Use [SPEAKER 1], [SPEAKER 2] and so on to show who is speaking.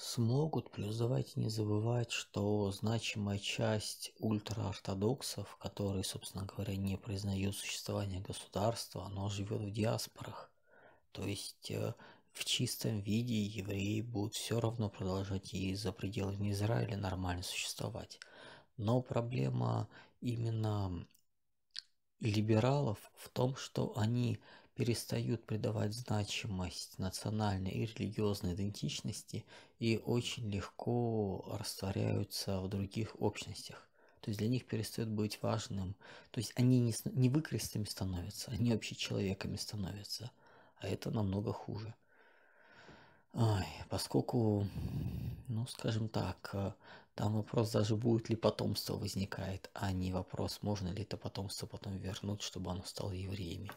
[SPEAKER 1] Смогут, плюс давайте не забывать, что значимая часть ультраортодоксов, которые, собственно говоря, не признают существование государства, оно живет в диаспорах. То есть э, в чистом виде евреи будут все равно продолжать и за пределами Израиля нормально существовать. Но проблема именно либералов в том, что они перестают придавать значимость национальной и религиозной идентичности и очень легко растворяются в других общностях. То есть для них перестает быть важным. То есть они не, не выкрестами становятся, они общечеловеками становятся. А это намного хуже. Ой, поскольку, ну, скажем так, э, там вопрос даже будет ли потомство возникает, а не вопрос, можно ли это потомство потом вернуть, чтобы оно стало евреями.